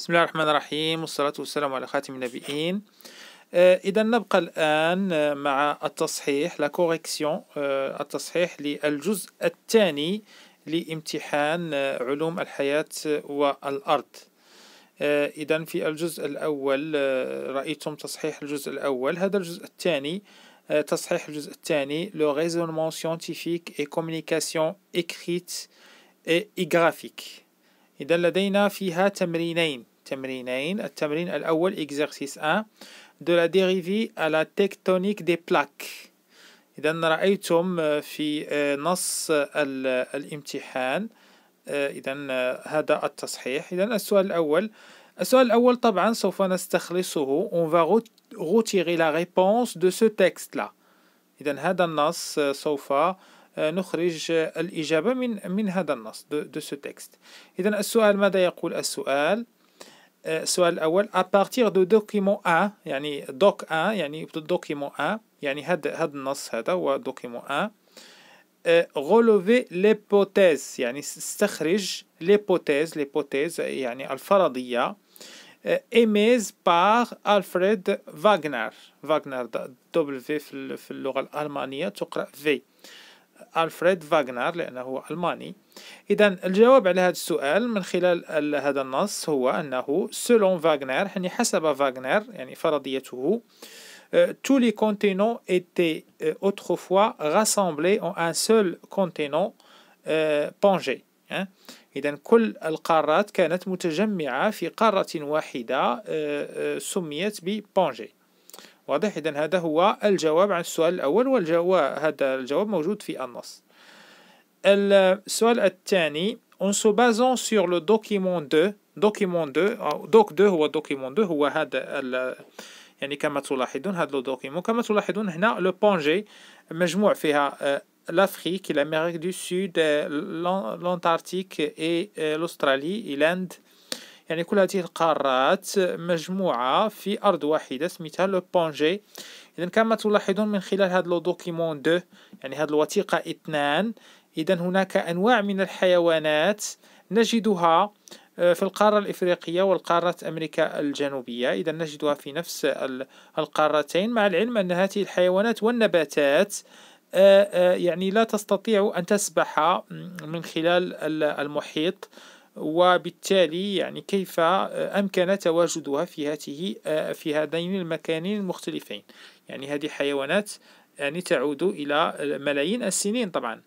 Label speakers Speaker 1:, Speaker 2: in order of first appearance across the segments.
Speaker 1: بسم الله الرحمن الرحيم والصلاة والسلام على خاتم النبيين آه، إذا نبقى الآن مع التصحيح لا كوريكسيون آه، التصحيح للجزء الثاني لامتحان آه، علوم الحياة والأرض إذا في الجزء الأول رأيتم تصحيح الجزء الأول هذا الجزء الثاني تصحيح الجزء الثاني لو raisonnement scientifique et communication écrite et graphique إذا لدينا فيها تمرينين تمرينين التمرين الأول إكزرسيس 1 دو لا ديريفي على تكتونيك دي بلاك إذا رأيتم في آه، نص الامتحان آه، إذا آه، هذا التصحيح إذا السؤال الأول السؤال الأول طبعا سوف نستخلصه on va retirer la réponse de ce texte là إذا هذا النص سوف نخرج الإجابة من من هذا النص دو de ce texte إذا السؤال ماذا يقول السؤال السؤال euh, الأول أبارتيغ دو دوكيمون 1 يعني دوك 1 يعني دوكيمون 1 يعني هاد هاد النص هذا هو دوكيمون 1 غولوفي ليبوتيز يعني استخرج ليبوتيز ليبوتيز يعني الفرضية ايميز بار ألفريد فاغنر فاغنر دوبل في في اللغة الألمانية تقرأ في ألفريد فاغنر لأنه ألماني إذا الجواب على هذا السؤال من خلال هذا النص هو أنه سولون فاغنر يعني حسب فاغنر يعني فرضيته آه، tous les continents étaient آه، autrefois rassemblés en un seul continent آه، pangé. إذا كل القارات كانت متجمعة في قارة واحدة سميت ببانجي واضح إذا هذا هو الجواب عن السؤال الأول وهذا الجواب موجود في النص السؤال الثاني en se basant sur le document 2 document 2 doc 2 هو document 2 هو هذا يعني كما تلاحظون هذا الدوكيمون كما تلاحظون هنا لو بونجي مجموع فيها آه، l'Afrique, l'Amérique du Sud, l'Antarctique et l'Australie et l'Inde يعني كل هذه القارات مجموعة في أرض واحدة سميتها لو بونجي إذا كما تلاحظون من خلال هذا لو دوكيمون دو يعني هذه الوثيقة اثنان إذا هناك أنواع من الحيوانات نجدها آه، في القارة الإفريقية والقارة أمريكا الجنوبية إذا نجدها في نفس القارتين مع العلم أن هذه الحيوانات والنباتات آه، آه، يعني لا تستطيع أن تسبح من خلال المحيط وبالتالي يعني كيف آه، أمكن تواجدها في هاته آه، في هذين المكانين المختلفين يعني هذه حيوانات يعني تعود إلى ملايين السنين طبعا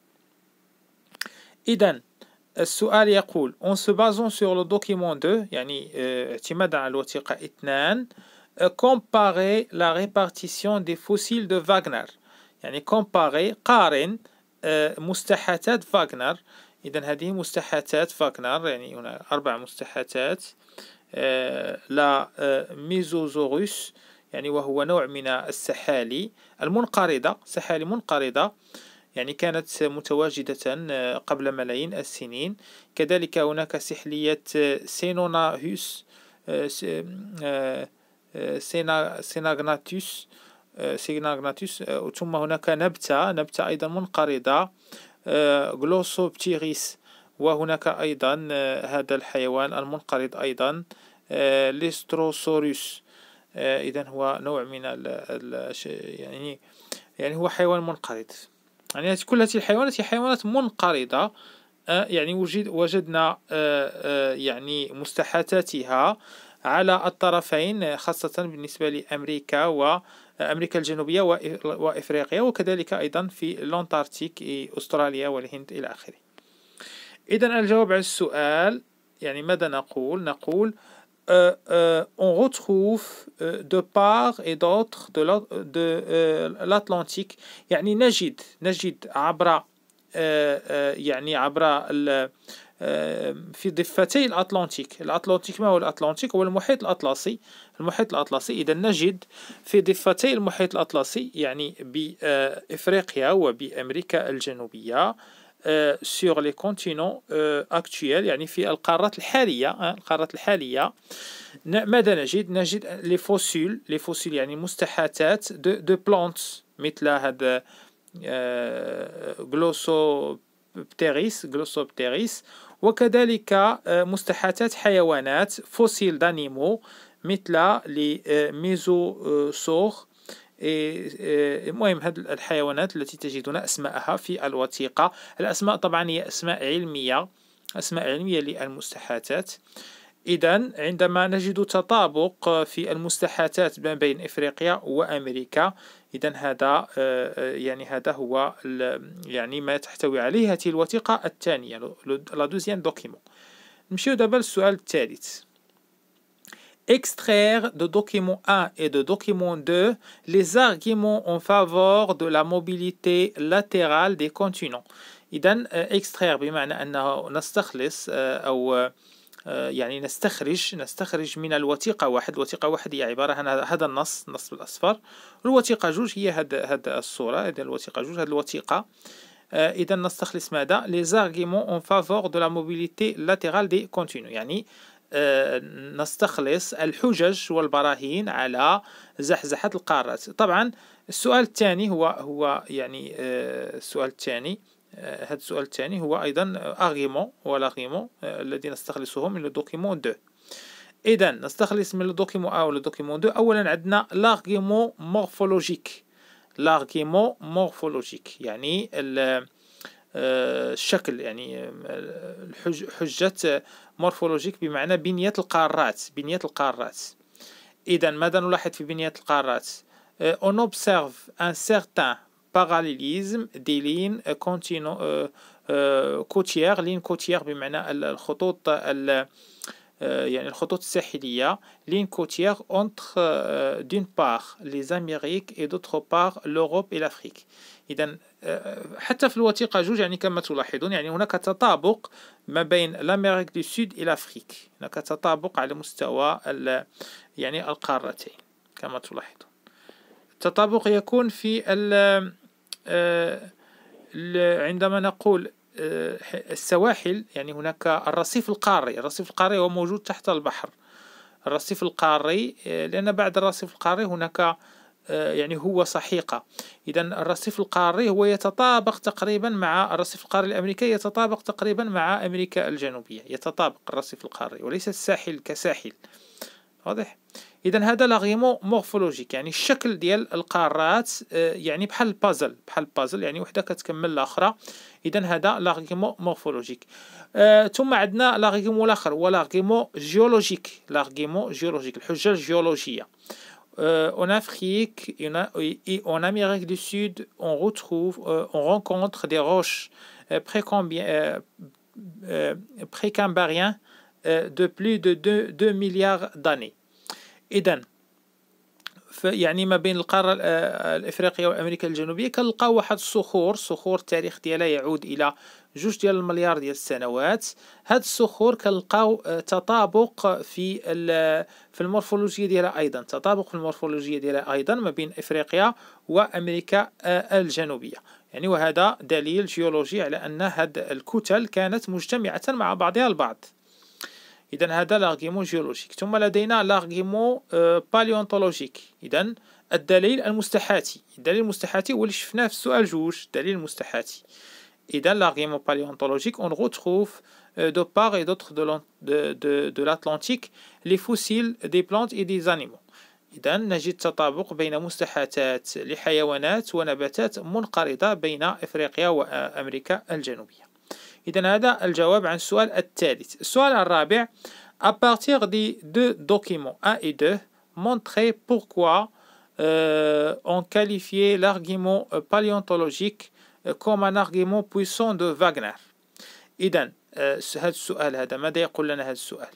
Speaker 1: إذا السؤال يقول on se basant sur le document 2 يعني آه، اعتمادا على الوثيقة 2 comparer la répartition des fossiles de Wagner يعني comparer قارن مستحاتات فاغنر إذا هذه مستحاتات فاكنر يعني هنا أربع مستحاتات آه، لا آه، ميزوزوغوس يعني وهو نوع من السحالي المنقرضة سحالي منقرضة يعني كانت متواجدة آه، قبل ملايين السنين كذلك هناك سحلية سينوناهوس سيناغناتوس سيناغناتوس ثم هناك نبتة نبتة أيضا منقرضة غلوسوبتيريس آه، وهناك أيضا آه، هذا الحيوان المنقرض أيضا ليستروسوريوس آه، إذا هو نوع من ال يعني يعني هو حيوان منقرض يعني كل هذه الحيوانات هي حيوانات منقرضة يعني وجد وجدنا يعني مستحاتاتها على الطرفين خاصة بالنسبة لأمريكا و أمريكا الجنوبية وإفريقيا وكذلك أيضا في لونتارتيك أستراليا والهند إلى آخره إذا الجواب على السؤال يعني ماذا نقول نقول on retrouve de part et d'autre de l'Atlantique يعني نجد نجد عبر يعني عبر آه، في ضفتي الأطلنطيك الأطلنطيك ما هو الأطلنطيك هو المحيط الأطلسي المحيط الأطلسي إذا نجد في ضفتي المحيط الأطلسي يعني بإفريقيا وبأمريكا الجنوبية سور لي كونتينون اكتويل يعني في القارات الحاليه آه، القارات الحاليه ماذا نجد نجد لي فوسيل لي فوسيل يعني مستحاتات دو دو بلانت مثل هذا غلوسوبتيريس آه، بتيريس وكذلك آه، مستحاثات حيوانات فوسيل دانيمو مثل لميزوسور آه، آه، المهم هذه الحيوانات التي تجدون أسماءها في الوثيقة الأسماء طبعا هي أسماء علمية أسماء علمية للمستحاثات إذا عندما نجد تطابق في المستحاتات ما بين إفريقيا وأمريكا إذا هذا آه، يعني هذا هو يعني ما تحتوي عليه هذه الوثيقة الثانية لا دوزيام دوكيمون نمشيو دابا للسؤال الثالث extraire de document 1 et de document 2 les arguments en faveur de la mobilité latérale des continents. Idan, آه، extraire bimana, anna, nastakhlis, نستخلص euh, آه، يعني نستخرج نستخرج من الوثيقة واحد الوثيقة واحد هي عبارة عن هذا النص النص بالأصفر الوثيقة جوج هي هاد, هاد الصورة إذا الوثيقة جوج هاد الوثيقة آه، إذا نستخلص ماذا لي زارغيمون اون فافور دو لا موبيليتي لاتيرال دي كونتينو يعني آه، نستخلص الحجج والبراهين على زحزحة القارات طبعا السؤال الثاني هو هو يعني السؤال الثاني آه، هذا السؤال الثاني هو ايضا اغيمون آه، هو الارغيمون آه، الذي نستخلصه من لو دوكيمون دو اذا نستخلص من لو دوكيمون او لو دوكيمون دو اولا عندنا لاغيمون مورفولوجيك لاغيمون مورفولوجيك يعني الشكل يعني حجة مورفولوجيك بمعنى بنية القارات بنية القارات إذا ماذا نلاحظ في بنية القارات اون اوبسيرف ان سيرتان باراليليزم دي لين كونتينو كوتيير لين كوتيير بمعنى الخطوط يعني الخطوط الساحلية لين كوتيير اونتر دون بار لي زاميريك اي d'autre part لوروب اي لافريك إذا حتى في الوثيقة جوج يعني كما تلاحظون يعني هناك تطابق ما بين لاميريك دو سود إلى أفريك هناك تطابق على مستوى يعني القارتين كما تلاحظون التطابق يكون في آه، عندما نقول آه، السواحل يعني هناك الرصيف القاري الرصيف القاري هو موجود تحت البحر الرصيف القاري آه، لأن بعد الرصيف القاري هناك يعني هو صحيقة إذا الرصيف القاري هو يتطابق تقريبا مع الرصيف القاري الأمريكي يتطابق تقريبا مع أمريكا الجنوبية يتطابق الرصيف القاري وليس الساحل كساحل واضح اذا هذا لاغيمو مورفولوجيك يعني الشكل ديال القارات يعني بحال البازل بحال يعني وحده كتكمل اذا هذا en Afrique et en, Amérique du Sud, on retrouve, euh, on rencontre des roches euh, pré euh, de plus de 2 milliards d'années. إذا يعني ما بين القارة آه، آه، الإفريقية وأمريكا الجنوبية كنلقاو واحد الصخور الصخور التاريخ ديالها يعود إلى جوج ديال المليار ديال السنوات هاد الصخور كنلقاو آه، تطابق في في المورفولوجيا ديالها ايضا تطابق في المورفولوجيا ديالها ايضا ما بين افريقيا وامريكا الجنوبيه يعني وهذا دليل جيولوجي على ان هاد الكتل كانت مجتمعه مع بعضها البعض إذا هذا لارغيمون جيولوجيك ثم لدينا لارغيمون باليونتولوجيك إذا الدليل المستحاتي الدليل المستحاتي هو اللي شفناه في السؤال جوج الدليل المستحاتي إذا l'argument باليونتولوجيك اون retrouve دو آه، de اي et دو دو لاتلانتيك لي فوسيل دي بلانت إي دي زانيمو إذا نجد تطابق بين مستحاتات لحيوانات ونباتات منقرضة بين إفريقيا وأمريكا الجنوبية إذا هذا الجواب عن السؤال الثالث السؤال الرابع à partir des deux documents 1 et 2 montrez pourquoi euh, on qualifiait l'argument euh, paléontologique euh, comme un argument puissant de Wagner إذا euh, هذا السؤال هذا ماذا يقول لنا هذا السؤال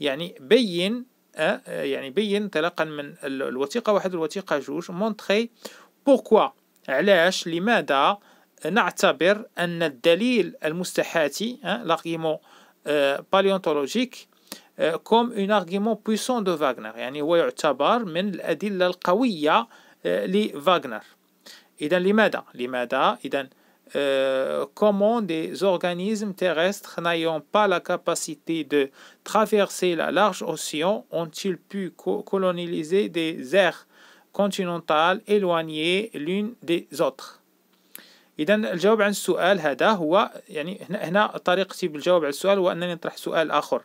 Speaker 1: يعني بين آه، آه، يعني بين انطلاقا من الوثيقة واحد والوثيقة جوج مونتخي بوركوا علاش لماذا نعتبر أن hein، l'argument euh, paléontologique euh, comme un argument puissant de Wagner يعني هو يعتبر من الأدلة القوية euh، لفاغنر إذا لماذا لماذا إذا comment des organismes terrestres n'ayant pas la capacité de traverser la large océan ont-ils pu coloniser des aires continentales éloignées l'une des autres اذا الجواب عن السؤال هذا هو يعني هنا هنا طريقتي بالجواب على السؤال هو انني نطرح سؤال اخر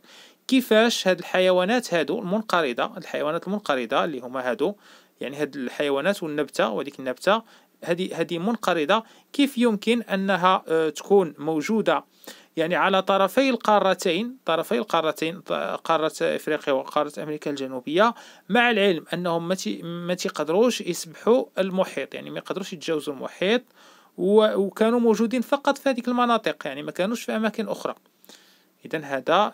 Speaker 1: كيفاش هاد الحيوانات هادو المنقرضه الحيوانات المنقرضه اللي هما هادو يعني هاد الحيوانات والنبته وهذيك النبته هذه هذه منقرضه كيف يمكن انها آه، تكون موجوده يعني على طرفي القارتين طرفي القارتين قارة إفريقيا وقارة أمريكا الجنوبية مع العلم أنهم ما تيقدروش يسبحوا المحيط يعني ما يقدروش يتجاوزوا المحيط وكانوا موجودين فقط في هذه المناطق يعني ما كانوش في أماكن أخرى إذا هذا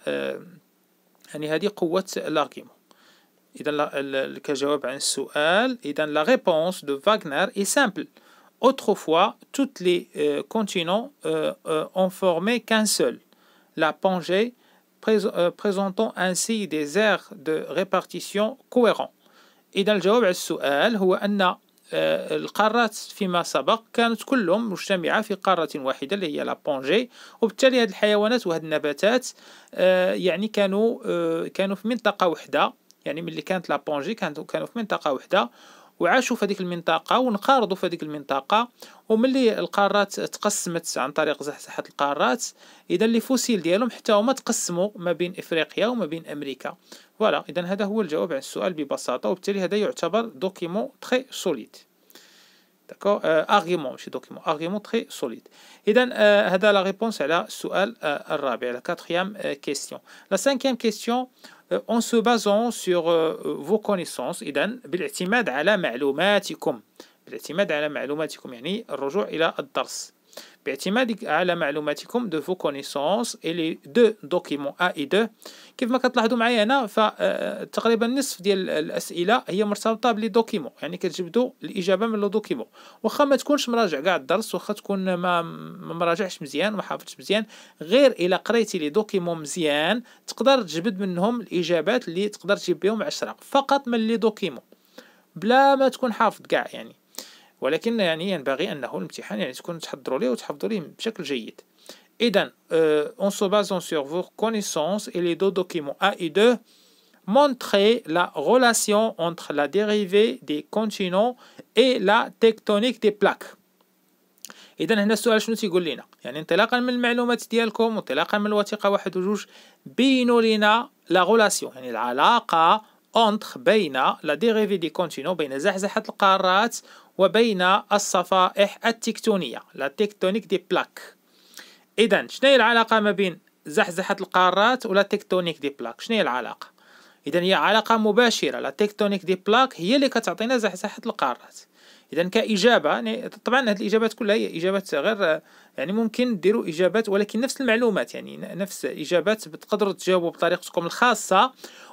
Speaker 1: يعني هذه قوة الأرغيومون إذا كجواب عن السؤال إذا لا réponse de Wagner est simple Autrefois, toutes les euh, continents euh, euh, ont formé qu'un seul, la Pangée, pré présentant ainsi des aires de répartition cohérents. إذا الجواب على السؤال هو أن آه، القارات فيما سبق كانت كلهم مجتمعة في قارة واحدة اللي هي لابونجي وبالتالي هذه الحيوانات وهذه النباتات آه، يعني كانوا آه، كانوا في منطقة واحدة يعني ملي كانت لابونجي كانوا كانوا في منطقة واحدة وعاشوا في هذيك المنطقه وانقرضوا في هذيك المنطقه وملي القارات تقسمت عن طريق زحزحه القارات اذا لي فوسيل ديالهم حتى هما تقسموا ما بين افريقيا وما بين امريكا فوالا اذا هذا هو الجواب على السؤال ببساطه وبالتالي هذا يعتبر دوكيمون تري سوليد Euh, argument ارغيومون very argument très solide. Euh, la euh, la هذا لا ريبونس على question الرابع la question question. La cinquième question, en se basant sur vos connaissances اذا بالاعتماد على باعتمادك على معلوماتكم دو فو كونيسونس اي لي دو دوكيمون ا اي دو كيف ما كتلاحظوا معايا هنا فتقريبا آه، نصف ديال الاسئله هي مرتبطه بلي دوكيمون يعني كتجبدوا الاجابه من لو دوكيمون واخا ما تكونش مراجع كاع الدرس واخا تكون ما مراجعش مزيان وما حافظش مزيان غير الا قريتي لي دوكيمون مزيان تقدر تجبد منهم الاجابات اللي تقدر تجيب بهم 10 فقط من لي دوكيمون بلا ما تكون حافظ كاع يعني ولكن يعني ينبغي انه الامتحان يعني vos connaissances et les deux documents A et 2 montrer la relation entre la dérivée des continents et la tectonique des plaques اذا هنا السؤال شنو تيقول لنا يعني انطلاقا من المعلومات اونتخ بين لا ديريفي دي كونتينو بين زحزحة القارات وبين الصفائح التكتونية لا تكتونيك دي بلاك إذا شنو هي العلاقة ما بين زحزحة القارات ولا تكتونيك دي بلاك شنو هي العلاقة إذا هي علاقة مباشرة لا تكتونيك دي بلاك هي اللي كتعطينا زحزحة القارات اذا كاجابه يعني طبعا هذه الاجابات كلها هي اجابات غير يعني ممكن ديروا اجابات ولكن نفس المعلومات يعني نفس اجابات بتقدروا تجاوبوا بطريقتكم الخاصه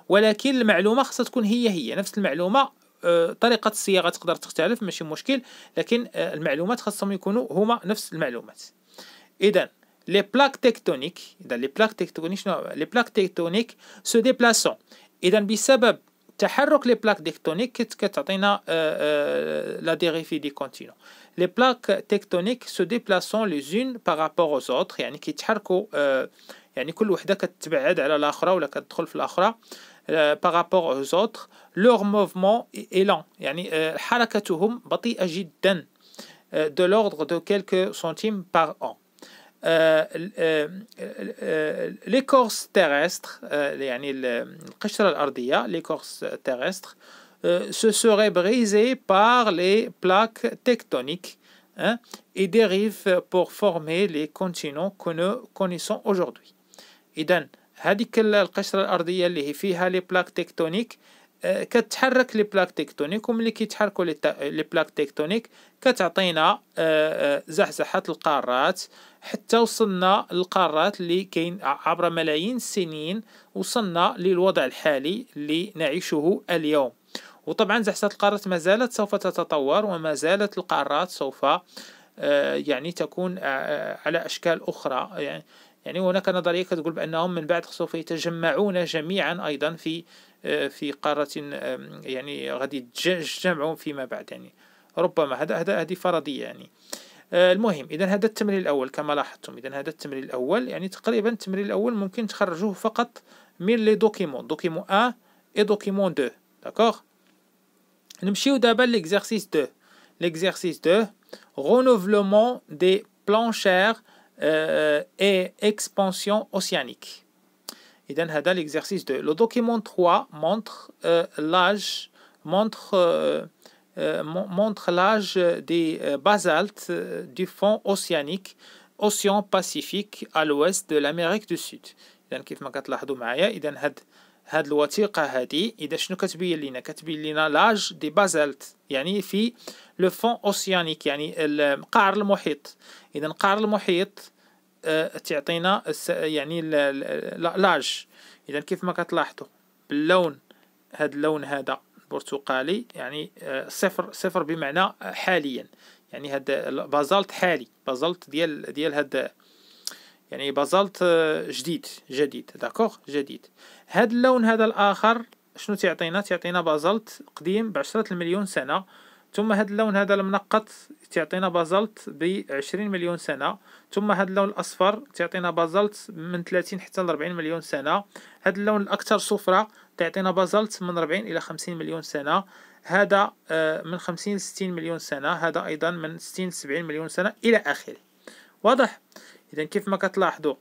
Speaker 1: ولكن المعلومه خاصها تكون هي هي نفس المعلومه آه، طريقه الصياغه تقدر تختلف ماشي مشكل لكن آه، المعلومات خاصهم يكونوا هما نفس المعلومات اذا لي بلاك تكتونيك إذا لي بلاك تكتونيك شنو لي بلاك tectoniques سو déplaçant إذا بسبب تحرك لي بلاك تكتونيك كتعطينا لا ديغيفي دي كونتينو لي بلاك تكتونيك سو déplaçant les unes par rapport aux يعني كيتحركوا آه، يعني كل وحده كتبعد على الاخرى ولا كتدخل في الاخرى Euh, par rapport aux autres, leur mouvement est lent. يعني, de l'ordre de quelques centimes par an. Euh, euh, l'écorce terrestre, l'écorce terrestre, se serait brisée par les plaques tectoniques hein, et dérive pour former les continents que nous connaissons aujourd'hui. Donc, هذيك القشره الارضيه اللي هي فيها لي بلاك تكتونيك آه، كتحرك لي بلاك تكتونيك وملي كيتحركوا لي بلاك تكتونيك كتعطينا آه، آه، زحزحه القارات حتى وصلنا للقارات اللي كاين عبر ملايين السنين وصلنا للوضع الحالي اللي نعيشه اليوم وطبعا زحزحه القارات ما زالت سوف تتطور وما زالت القارات سوف يعني تكون على اشكال اخرى يعني يعني هناك نظرية كتقول بأنهم من بعد سوف يتجمعون جميعا أيضا في آه، في قارة يعني غادي يتجمعون فيما بعد يعني ربما هذا هذا هذه فرضية يعني آه، المهم إذا هذا التمرين الأول كما لاحظتم إذا هذا التمرين الأول يعني تقريبا التمرين الأول ممكن تخرجوه فقط من لي دوكيمون دوكيمون ا اي دوكيمون 2 داكوغ نمشيو دابا ليكزارسيس 2 ليكزارسيس 2 رونوفلومون دي بلانشير Euh, et expansion océanique. l'exercice de. Le document 3 montre euh, l'âge montre, euh, montre l'âge des basaltes du fond océanique, océan Pacifique à l'ouest de l'Amérique du Sud. هاد الوثيقه هادي اذا شنو كتبين لينا كتبين لينا لاج دي بازالت يعني في لو فون اوسيانيك يعني قعر المحيط اذا قعر المحيط أه تعطينا يعني لاج اذا كيف ما كتلاحظوا باللون هاد اللون هذا البرتقالي يعني آه، صفر صفر بمعنى حاليا يعني هاد بازالت حالي بازالت ديال ديال هاد يعني بازالت آه، جديد جديد داكوغ جديد هاد اللون هذا الاخر شنو تيعطينا تيعطينا بازلت قديم بعشرة المليون سنه ثم هاد اللون هذا المنقط تعطينا بازلت ب 20 مليون سنه ثم هاد اللون الاصفر تعطينا بازلت من 30 حتى ل 40 مليون سنه هاد اللون الاكثر صفره تعطينا بازلت من 40 الى 50 مليون سنه هذا آه، من 50 ل 60 مليون سنه هذا ايضا من 60 ل 70 مليون سنه الى اخره واضح اذا كيف ما كتلاحظوا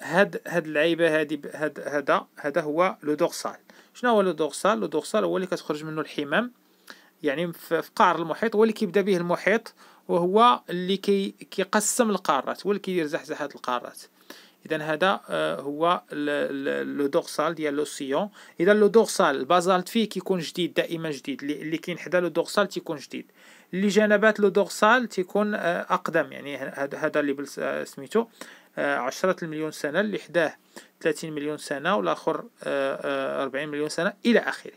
Speaker 1: هاد هاد اللعيبه هادي هاد هذا هذا هو لو دورسال شنو هو لو دورسال لو دورسال هو اللي كتخرج منه الحمام يعني في قعر المحيط هو اللي كيبدا به المحيط وهو اللي كي كيقسم القارات هو اللي كيدير زحزحات القارات اذا هذا آه، هو لو دورسال ديال لو سيون اذا لو دورسال البازالت فيه كيكون جديد دائما جديد اللي كاين حدا لو دورسال تيكون جديد اللي جنبات لو دورسال تيكون آه، اقدم يعني هذا اللي آه، سميتو عشرة المليون سنة حداه 30 مليون سنة والآخر 40 آه، آه، مليون سنة إلى آخره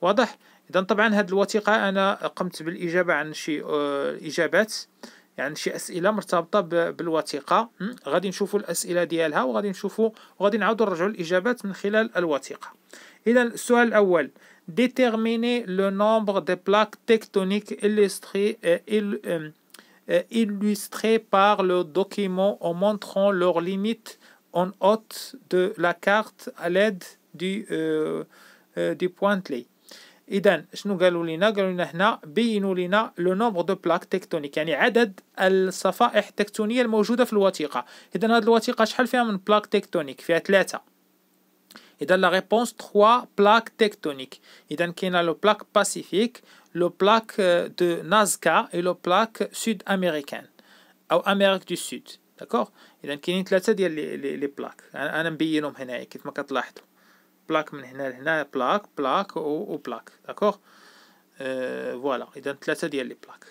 Speaker 1: واضح إذا طبعا هذه الوثيقة أنا قمت بالإجابة عن شي آه، إجابات يعني شي اسئله مرتبطه بالوثيقه غادي نشوفوا الاسئله ديالها وغادي نشوفوا وغادي نعاودوا نرجعوا الاجابات من خلال الوثيقه اذا السؤال الاول ديتيرميني لو de دي بلاك illustrées et euh, euh, illustrée par le document en montrant leurs limites en haute de la carte à l'aide du euh, euh, du pointelé إذن شنو قالوا لنا قالوا لنا هنا بينوا لنا لو نومبر دو بلاك تكتونيك يعني عدد الصفائح التكتونيه الموجوده في الوثيقه اذا هذه الوثيقه شحال فيها من بلاك تكتونيك فيها ثلاثه Et dans la réponse trois plaques tectoniques. Et donc, il y a la plaque pacifique, la plaque euh, de Nazca et la plaque sud-américaine, ou Amérique du Sud. D'accord Et donc, il y a les, les, les plaques. Hein, un billet nom hénaï, qui est ma catlahto. Plaque, mène hénaï, hénaï, plaque, plaque ou, plaque. D'accord euh, Voilà. Et donc, il y a les plaques.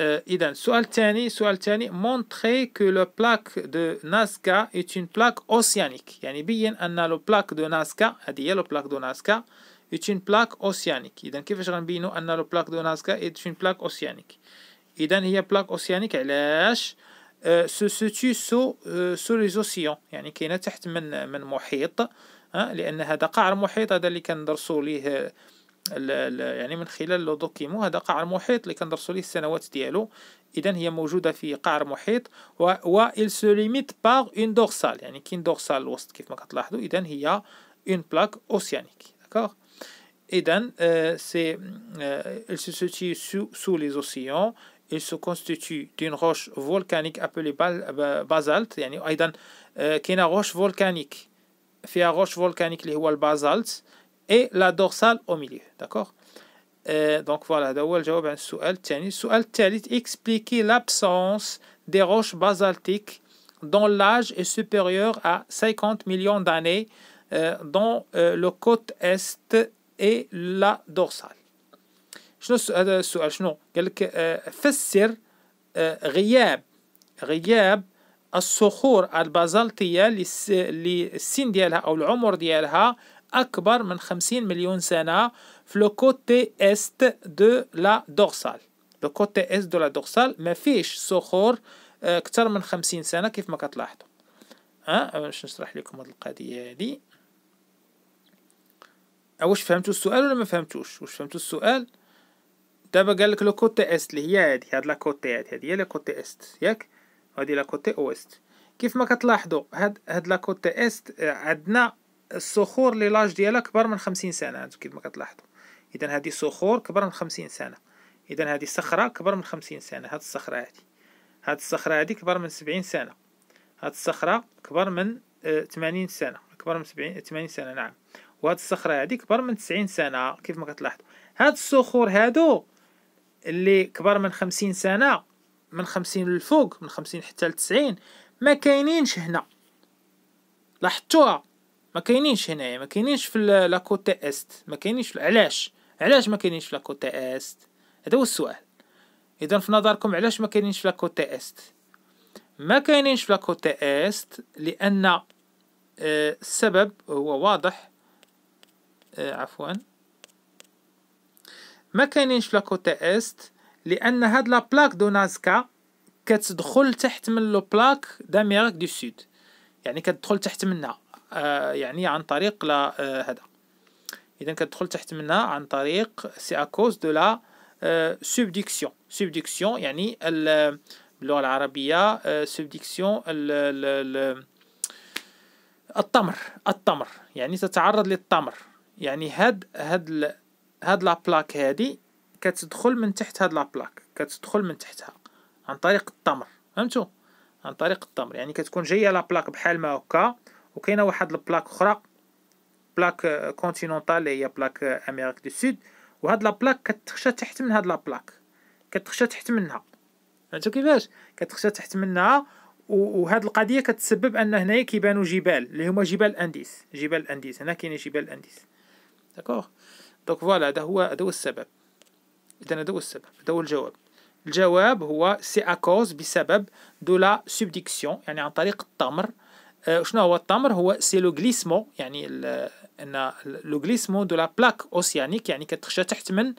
Speaker 1: إذا السؤال ثاني سؤال ثاني مونتري كو لو بلاك دو ناسكا إت اون بلاك اوسيانيك يعني بين أن لو بلاك دو ناسكا هذه هي لو بلاك دو ناسكا إت اون بلاك اوسيانيك إذا كيفاش غنبينو أن لو بلاك دو ناسكا إت اون بلاك اوسيانيك إذا هي بلاك اوسيانيك علاش سو سوتي سو سو لي زوسيون يعني كاينه تحت من من محيط لان هذا قاع المحيط هذا اللي كندرسو ليه يعني من خلال لو دوكيمو هذا قعر محيط اللي كندرسوا ليه السنوات ديالو اذا هي موجوده في قعر محيط و ال سو ليميت باغ اون دورسال يعني كاين دورسال الوسط كيف ما كتلاحظوا اذا هي اون بلاك اوسيانيك داكوغ اذا سي سو سو situe سو سو لي océans il se constitue d'une roche volcanique appelée euh, basalte يعني ايضا آه، كاينه روش فولكانيك فيها روش فولكانيك اللي هو البازالت et la dorsale au milieu. D'accord euh, Donc voilà, d'abord, جاوب sous السؤال الثاني. السؤال الثالث expliquer l'absence des roches basaltiques dont l'âge est supérieur à 50 millions d'années euh, dans euh, le côte est et la dorsale. شنو هذا السؤال شنو قال لك فسر غياب غياب الصخور البازلتيه اللي السن ديالها او العمر ديالها أكبر من 50 مليون سنة في لو كوتي إست دو لا دورسال لو كوتي إست دو لا دورسال ما فيش صخور آه، أكثر من 50 سنة كيف ما كتلاحظوا ها أه، باش نشرح لكم هاد القضية هادي أه، واش فهمتوا السؤال ولا ما فهمتوش واش فهمتوا السؤال دابا قال لك لو كوتي إست اللي هي هادي هاد لا كوتي هادي هادي هي لا كوتي إست ياك هادي لا كوتي أوست كيف ما كتلاحظوا هاد هاد لا كوتي إست عندنا الصخور لي لاج ديالها كبر من خمسين سنه هانتو كيف ما كتلاحظوا اذا هذه صخور كبر من خمسين سنه اذا هذه صخره كبر من خمسين سنه هاد الصخره هادي هاد الصخره هادي كبر من سبعين سنه هاد الصخره كبر من ثمانين آه، سنه كبر من سبعين ثمانين سنه نعم وهاد الصخره هادي كبر من تسعين سنه كيف ما كتلاحظوا هاد الصخور هادو اللي كبر من خمسين سنه من خمسين للفوق من خمسين حتى لتسعين ما كاينينش هنا لاحظتوها ما كاينينش هنايا ما كاينينش في لاكوتي است ما كاينينش علاش علاش ما كاينينش في لاكوتي است هذا هو السؤال اذا في نظركم علاش ما كاينينش في لاكوتي است ما كاينينش في لاكوتي است لان آه، السبب هو واضح آه، عفوا ما كاينينش في لاكوتي است لان هاد لا بلاك دو نازكا كتدخل تحت من لو بلاك داميريك دو سود يعني كتدخل تحت منها آه، يعني عن طريق لا آه، هذا اذا كتدخل تحت منها عن طريق سي اكوز دو لا سوبديكسيون آه، سوبديكسيون يعني باللغه العربيه سوبديكسيون التمر التمر يعني تتعرض للتمر يعني هاد هاد هاد لا بلاك هادي كتدخل من تحت هاد لا بلاك كتدخل من تحتها عن طريق التمر فهمتوا عن طريق التمر يعني كتكون جايه لا بلاك بحال ما هكا وكاينه واحد البلاك اخرى بلاك كونتيننتال اللي هي بلاك امريك دو سود وهاد لابلاك كتخشى تحت من هاد لابلاك كتخشى تحت منها فهمتوا كيفاش كتخشى تحت منها وهاد القضيه كتسبب ان هنايا كيبانو جبال اللي هما جبال انديس جبال انديس هنا كاينه جبال انديس داكوغ دونك فوالا هذا هو هذا هو السبب اذا هذا هو السبب هذا هو الجواب الجواب هو سي اكوز بسبب دو لا سوبديكسيون يعني عن طريق التمر آه، شنو هو التمر هو سي لو غليسمون يعني ان لو غليسمون دو لا بلاك اوسيانيك يعني كتخشى تحت من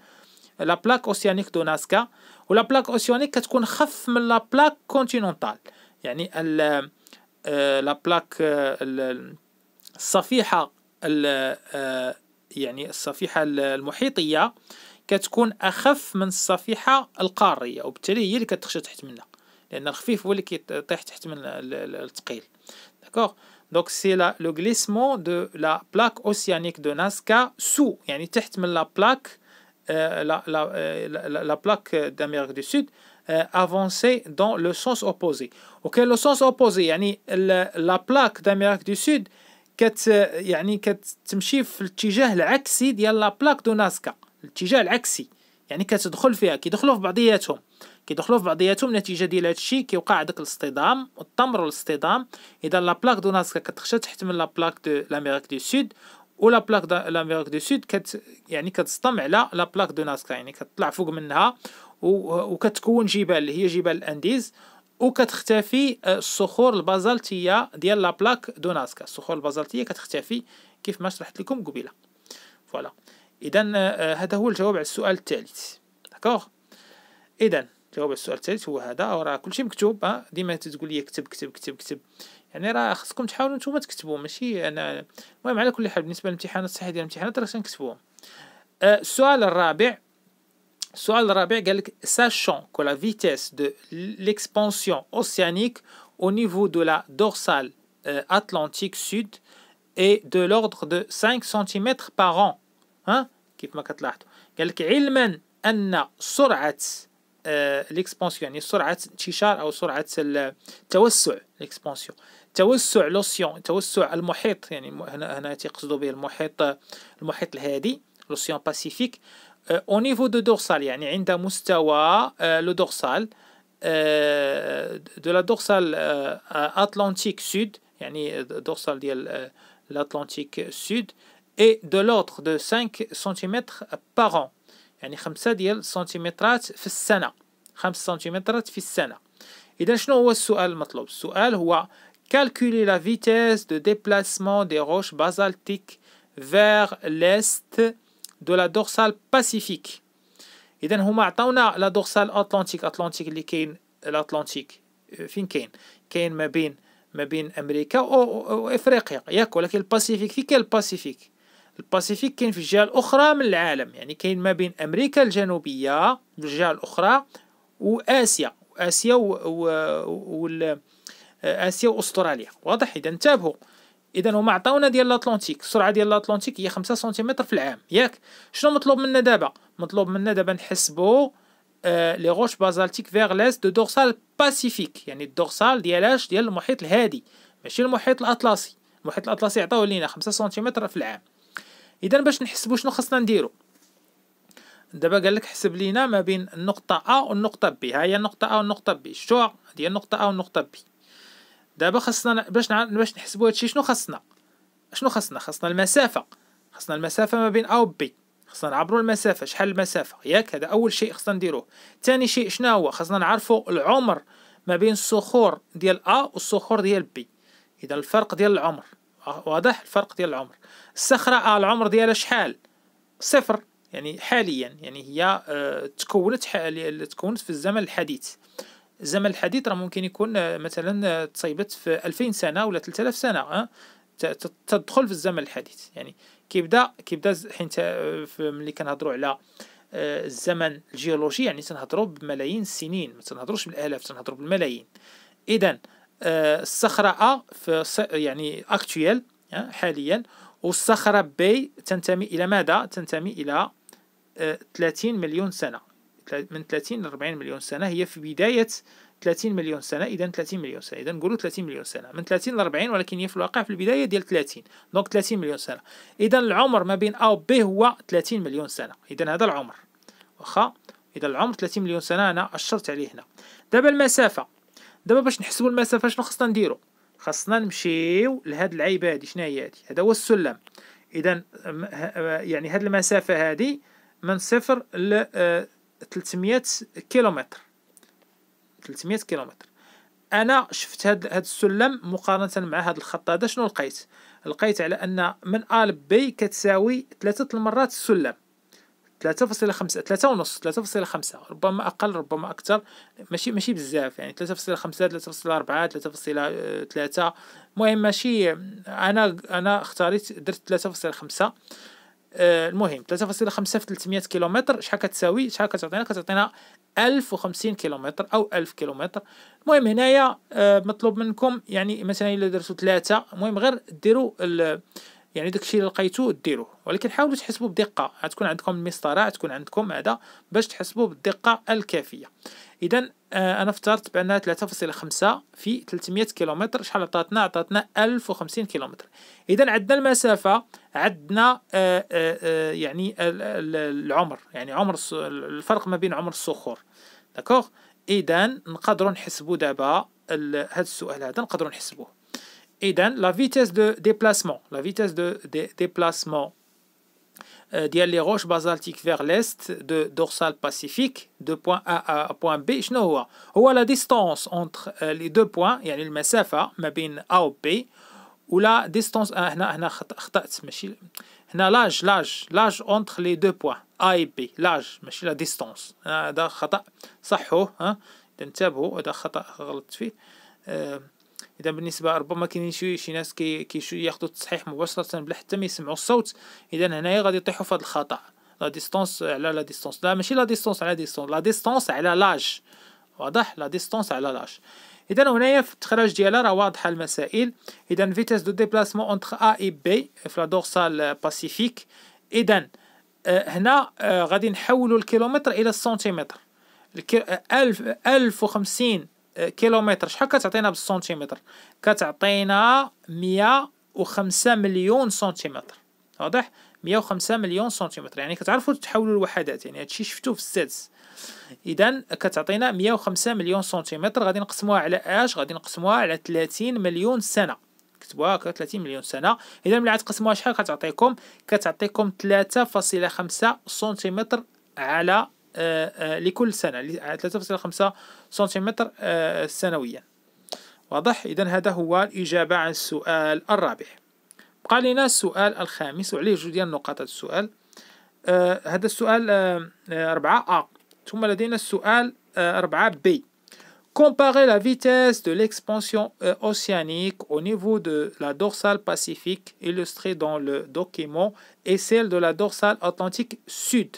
Speaker 1: لا بلاك اوسيانيك دو ناسكا ولا بلاك اوسيانيك كتكون خف من لا بلاك كونتينونتال يعني لا آه، بلاك آه، الصفيحه يعني الصفيحه المحيطيه كتكون اخف من الصفيحه القاريه وبالتالي هي اللي كتخشى تحت منها لان الخفيف هو اللي كيطيح تحت من الثقيل D'accord Donc, c'est le glissement de la plaque océanique de Nazca sous, yani la plaque, euh, la, euh, la, la, la, plaque d'Amérique du Sud, euh, avancer dans le sens opposé. Ok, le sens opposé, yani la plaque d'Amérique du Sud, كت يعني كتمشي في الاتجاه العكسي ديال لا بلاك دو ناسكا الاتجاه العكسي يعني كتدخل فيها كيدخلوا في بعضياتهم كيدخلوا في بعضياتهم نتيجه ديال هادشي كيوقع داك الاصطدام والتمر والاصطدام اذا لا بلاك دو ناسكا كتخشى تحتمل لا بلاك دو لاميريك دو سود لا بلاك دو لاميريك دو سود كت يعني كتصطدم على لا بلاك دو ناسكا يعني كتطلع فوق منها وكتكون جبال هي جبال الانديز وكتختفي آه، الصخور البازالتيه ديال لا بلاك دو ناسكا الصخور البازالتيه كتختفي كيف ما شرحت لكم قبيله فوالا اذا آه، آه، هذا هو الجواب على السؤال الثالث داكوغ اذا جواب السؤال الثالث هو هذا راه كلشي مكتوب ها آه، ديما تقول لي كتب كتب كتب كتب يعني راه خصكم تحاولوا نتوما تكتبوا ماشي انا المهم على كل حال بالنسبه للامتحانات الصحيه ديال الامتحانات راه تنكتبوهم آه، السؤال الرابع السؤال الرابع قال لك ساشون كو لا فيتيس دو ليكسبونسيون اوسيانيك او نيفو دو لا دورسال اتلانتيك سود اي دو لوردر دو 5 سنتيمتر بار ان ها كيف ما كتلاحظوا قال لك علما ان سرعه l'expansion, c'est-à-dire de de l'océan, Pacifique. au niveau de dorsale, c'est-à-dire un niveau de la dorsale atlantique sud, Dorsal sud, et de l'autre de 5 cm par an. يعني خمسة ديال سنتيمترات في السنة خمس سنتيمترات في السنة إذا شنو هو السؤال المطلوب السؤال هو كالكولي لا فيتيس دو ديبلاسمون دي روش بازالتيك فيغ l'est دو لا دورسال باسيفيك اذا هما عطاونا لا دورسال اتلانتيك اتلانتيك اللي كاين الاتلانتيك آه، فين كاين كاين ما بين ما بين امريكا وافريقيا ياك ولكن الباسيفيك فين كاين الباسيفيك الباسيفيك كاين في الجهه الاخرى من العالم يعني كاين ما بين امريكا الجنوبيه الجهه الاخرى واسيا واسيا و... و... و... آه، اسيا واستراليا واضح اذا انتبهوا اذا هما عطاونا ديال الاطلنطيك السرعه ديال الاطلنطيك هي 5 سنتيمتر في العام ياك شنو مطلوب منا دابا مطلوب منا دابا نحسبوا آه، لي روش بازالتيك فيغ ليست دو دورسال باسيفيك يعني الدورسال ديالاش ديال المحيط الهادي ماشي المحيط الاطلسي المحيط الاطلسي عطاوه لينا 5 سنتيمتر في العام اذا باش نحسبوا شنو خصنا نديرو دابا قال لك حسب لينا ما بين النقطه ا والنقطه بي ها هي النقطه ا والنقطه بي شو ديال النقطه ا والنقطه بي دابا خصنا باش باش نحسبوا هادشي شنو خصنا شنو خصنا خصنا المسافه خصنا المسافه ما بين ا وبي خصنا نعبروا المسافه شحال المسافه ياك هذا اول شيء خصنا نديروه ثاني شيء شنو هو خصنا نعرفوا العمر ما بين الصخور ديال ا والصخور ديال بي اذا الفرق ديال العمر آه، واضح الفرق ديال العمر الصخرة آه، العمر ديالها شحال صفر يعني حاليا يعني هي آه، تكونت تكونت في الزمن الحديث الزمن الحديث راه ممكن يكون مثلا تصيبت في 2000 سنه ولا 3000 سنه أه؟ تدخل في الزمن الحديث يعني كيبدا كيبدا حين ملي كنهضروا على الزمن الجيولوجي يعني تنهضروا بملايين السنين ما تنهضروش بالالاف تنهضروا بالملايين اذا آه، الصخرة أ في يعني أكتويل آه، حاليا والصخرة بي تنتمي إلى ماذا؟ تنتمي إلى 30 آه، مليون سنة من 30 إلى 40 مليون سنة هي في بداية 30 مليون سنة إذا 30 مليون سنة إذا نقولوا 30 مليون سنة من 30 إلى 40 ولكن هي في الواقع في البداية ديال 30 دونك 30 مليون سنة إذا العمر ما بين أ و بي هو 30 مليون سنة إذا هذا العمر واخا إذا العمر 30 مليون سنة أنا أشرت عليه هنا دابا المسافة دابا باش نحسبوا المسافه شنو خصنا نديرو خصنا نمشيو لهاد العيبه هادي شنو هي هادي هذا هو السلم اذا آه، يعني هاد المسافه هادي من صفر ل 300 آه، كيلومتر 300 كيلومتر انا شفت هاد هاد السلم مقارنه مع هاد الخط هذا شنو لقيت لقيت على ان من ا ل بي كتساوي ثلاثه المرات السلم 3.5 3.5 3.5 ربما أقل ربما أكثر ماشي ماشي بزاف يعني 3.5 3.4 3.3 المهم ماشي أنا أنا اختاريت درت 3.5 آه، المهم 3.5 في 300 كيلومتر شحال كتساوي شحال كتعطينا كتعطينا 1050 كيلومتر او 1000 كيلومتر المهم هنايا آه، مطلوب منكم يعني مثلا الا درتو 3 المهم غير ديروا يعني داكشي اللي لقيتو ديروه ولكن حاولوا تحسبوا بدقه غتكون عندكم المسطره تكون عندكم هذا باش تحسبوا بالدقه الكافيه اذا آه انا افترضت بانها 3.5 في 300 كيلومتر شحال عطاتنا عطاتنا 1050 كيلومتر اذا عندنا المسافه عندنا آه آه, آه، يعني العمر يعني عمر الفرق ما بين عمر الصخور داكوغ اذا نقدروا نحسبوا دابا هذا السؤال هذا نقدروا نحسبوه Eden, la vitesse de déplacement, la vitesse de, déplacement euh, roches basaltiques vers l'est de dorsale pacifique de point A à point B, ou à la distance entre euh, les deux points, il y a le A ou B, ou la distance, euh, l'âge, l'âge, l'âge entre les deux points, A et B, l'âge, la distance. اذا بالنسبه ربما كاينين شي شي ناس كي كي ياخذوا التصحيح مباشره بلا حتى ما يسمعوا الصوت اذا هنايا غادي يطيحوا في هذا الخطا لا ديستونس على لا ديستونس لا ماشي لا ديستونس على ديستونس لا ديستونس على لاج واضح لا ديستونس على لاج اذا هنايا في التخراج ديالها راه واضحه المسائل اذا فيتاس دو ديبلاسمون اونتر ا اي بي في لا دورسال باسيفيك اذا آه، هنا آه، غادي نحولوا الكيلومتر الى السنتيمتر 1050 آه، آه، كيلومتر شحال كتعطينا بالسنتيمتر كتعطينا مية وخمسة مليون سنتيمتر واضح مية وخمسة مليون سنتيمتر يعني كتعرفوا تحولوا الوحدات يعني هادشي شفتو في السادس اذا كتعطينا مية وخمسة مليون سنتيمتر غادي نقسموها على اش غادي نقسموها على 30 مليون سنه كتبوها 30 مليون سنه اذا ملي غتقسموها شحال كتعطيكم كتعطيكم 3.5 سنتيمتر على لكل سنة 3.5 سنتيمتر سنويا واضح إذا هذا هو الإجابة عن السؤال الرابع بقى لنا السؤال الخامس وعليه جوج ديال نقاط السؤال هذا السؤال آه أربعة أ ثم لدينا السؤال آه أربعة بي Comparer la vitesse de l'expansion euh, océanique au niveau de la dorsale pacifique illustrée dans le document et celle de la dorsale atlantique sud.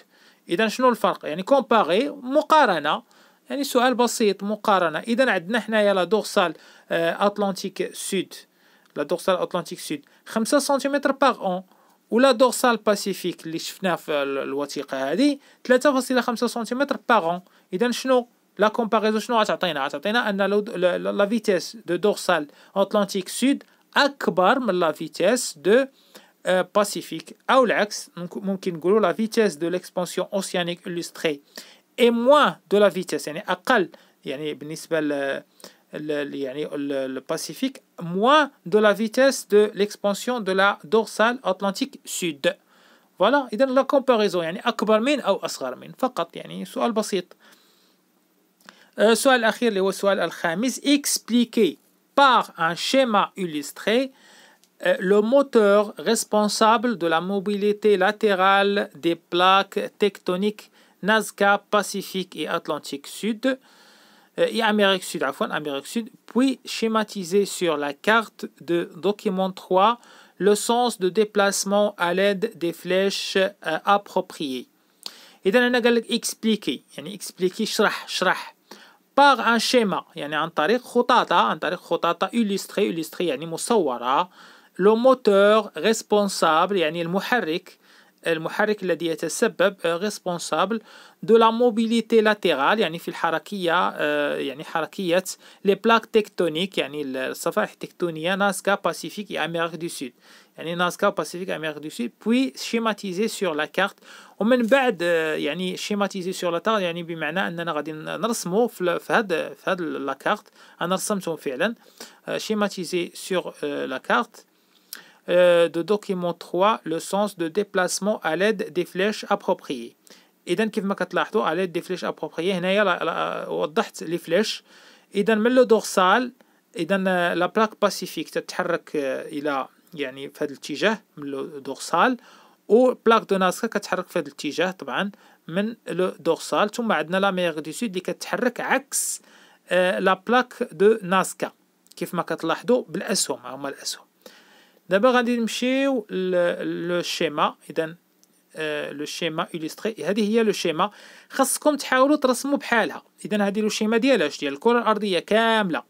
Speaker 1: اذا شنو الفرق يعني كومباري مقارنه يعني سؤال بسيط مقارنه اذا عندنا حنايا لا دورسال اتلانتيك سود لا دورسال اتلانتيك سود 5 سنتيمتر باغ اون ولا دورسال باسيفيك اللي شفناه في الوثيقه هذه 3.5 سنتيمتر باغ اون اذا شنو لا كومباريزون شنو غتعطينا غتعطينا ان لا فيتيس دو دورسال اتلانتيك سود اكبر من لا فيتيس دو Euh, pacifique. À l'axe, on la vitesse de l'expansion océanique illustrée est moins de la vitesse, et à yani, le, le, le, Pacifique, moins de la vitesse de l'expansion de la dorsale atlantique sud. Voilà, et donc la comparaison, yani, akbar min ou asghar min, fakat, yani, soal basit. Euh, soal akhir, le soal al-khamis, expliqué par un schéma illustré, euh, le moteur responsable de la mobilité latérale des plaques tectoniques Nazca, Pacifique et Atlantique Sud euh, et Amérique Sud, Sud, puis schématiser sur la carte de document 3 le sens de déplacement à l'aide des flèches euh, appropriées. Et dans expliquer, expliquer, par un schéma, يعني عن طريق illustré, عن طريق a illustrée, illustrée, يعني مصورة, لو موتور ريسبونسابل يعني المحرك المحرك الذي يتسبب ريسبونسابل دو لا موبيليتي لاتيرال يعني في الحركيه آه، يعني حركيه لي بلاك تكتونيك يعني الصفائح التكتونيه ناسكا باسيفيك اي امريك دو سود يعني ناسكا باسيفيك امريك دو سود بوي شيماتيزي سور لا كارت ومن بعد آه، يعني شيماتيزي سور لا تار يعني بمعنى اننا غادي نرسمو في هاد في هاد لا كارت انا رسمتهم فعلا شيماتيزي سور لا كارت Euh, de دوكيمون 3 لو سونس دو ديبلاسمون à l'aide des flèches appropriées اذا كيف ما كتلاحظوا على دي فليش ابروبريي هنايا وضحت لي فليش اذا من لو دورسال اذا لا بلاك باسيفيك تتحرك آه، الى يعني في هذا الاتجاه من لو دورسال و بلاك دو ناسكا كتحرك في هذا الاتجاه طبعا من لو دورسال ثم عندنا لا ميغ دي سود اللي كتحرك عكس لا بلاك دو ناسكا كيف ما كتلاحظوا بالاسهم هما الاسهم دابا غادي نمشيو لو شيما اذا لو شيما الستري هذه هي لو شيما خاصكم تحاولوا ترسموا بحالها اذا هذه لو شيما ديالها اش ديال الكره الارضيه كامله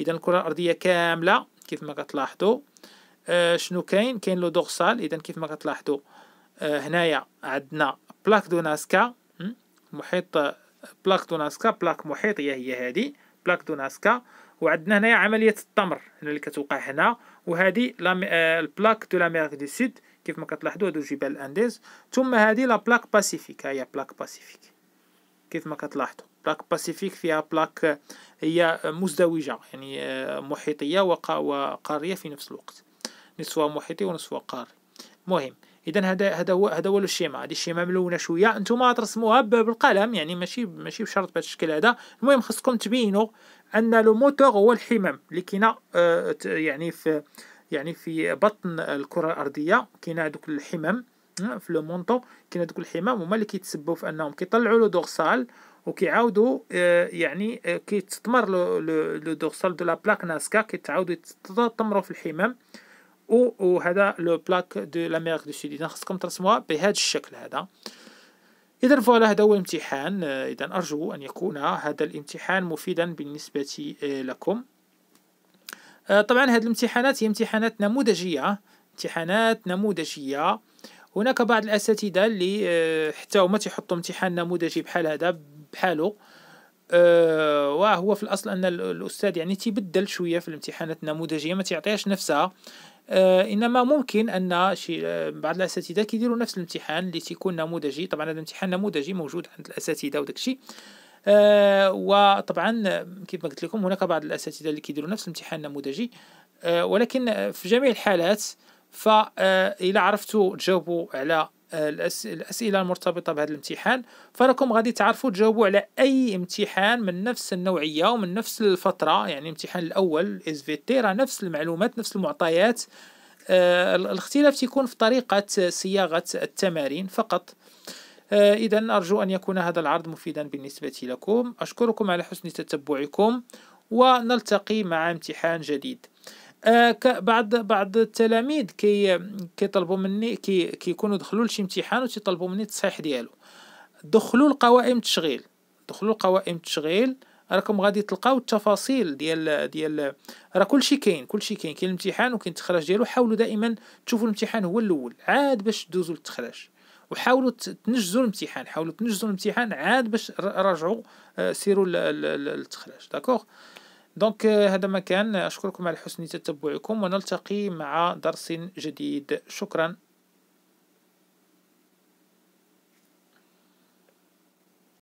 Speaker 1: اذا الكره الارضيه كامله كيف ما كتلاحظوا شنو كاين كاين لو دورسال اذا كيف ما كتلاحظوا هنايا عندنا بلاك دو ناسكا محيط بلاك دو ناسكا بلاك محيط هي هي هذه بلاك ناسكا وعندنا هنايا عمليه التمر هنا اللي كتوقع هنا وهذه البلاك دو لاميريك دو سود كيف ما كتلاحظوا هادو جبال الانديز ثم هذه لا بلاك باسيفيك ها هي بلاك باسيفيك كيف ما كتلاحظوا بلاك باسيفيك فيها بلاك هي مزدوجه يعني آه، محيطيه وقارية في نفس الوقت نصفها محيطي ونصفها قاري مهم اذا هذا هذا هو هذا هو الشيما هذه الشيما ملونه شويه انتم ترسموها بالقلم يعني ماشي ماشي بشرط بهذا الشكل هذا المهم خصكم تبينوا ان لو موتور هو الحمم اللي كاينه آه يعني في يعني في بطن الكره الارضيه كاينه هذوك الحمم في لو مونطو كاين هذوك الحمام هما اللي كيتسبوا في انهم كيطلعوا لو دورسال وكيعاودوا آه، يعني آه، كيتطمر لو دورسال دو لا بلاك ناسكا كيتعاودوا يتطمروا في الحمام وهذا لو بلاك دو لاميريك دو سود اذا خصكم ترسموها بهذا الشكل هذا اذا فوالا هذا هو الامتحان آه، اذا ارجو ان يكون هذا الامتحان مفيدا بالنسبه آه، لكم آه، طبعا هذه الامتحانات هي امتحانات نموذجيه امتحانات نموذجيه هناك بعض الاساتذه اللي حتى هما تيحطوا امتحان نموذجي بحال هذا بحالو وهو في الاصل ان الاستاذ يعني تيبدل شويه في الامتحانات النموذجيه ما تيعطيهاش نفسها آه، انما ممكن ان شي آه، بعض الاساتذه كيديروا نفس الامتحان اللي تيكون نموذجي طبعا هذا الامتحان نموذجي موجود عند الاساتذه وداك الشيء آه وطبعا كيف ما قلت لكم هناك بعض الاساتذه اللي كيديروا نفس الامتحان النموذجي آه ولكن في جميع الحالات فإلا آه، عرفتوا تجاوبوا على الأسئلة المرتبطة بهذا الامتحان فراكم غادي تعرفوا تجاوبوا على أي امتحان من نفس النوعية ومن نفس الفترة يعني الامتحان الأول اس في تي راه نفس المعلومات نفس المعطيات آه الاختلاف تيكون في طريقة صياغة التمارين فقط آه إذا أرجو أن يكون هذا العرض مفيدا بالنسبة لكم أشكركم على حسن تتبعكم ونلتقي مع امتحان جديد بعض آه، بعض التلاميذ كي كيطلبوا مني كي كيكونوا دخلوا لشي امتحان وتيطلبوا مني التصحيح ديالو دخلوا لقوائم التشغيل دخلوا لقوائم التشغيل راكم غادي تلقاو التفاصيل ديال ديال راه كلشي كاين كلشي كاين كاين الامتحان وكاين التخراج ديالو حاولوا دائما تشوفوا الامتحان هو الاول عاد باش تدوزوا للتخراج وحاولوا تنجزوا الامتحان حاولوا تنجزوا الامتحان عاد باش راجعوا آه، سيروا للتخراج داكوغ دونك هذا ما كان أشكركم على حسن تتبعكم ونلتقي مع درس جديد شكرا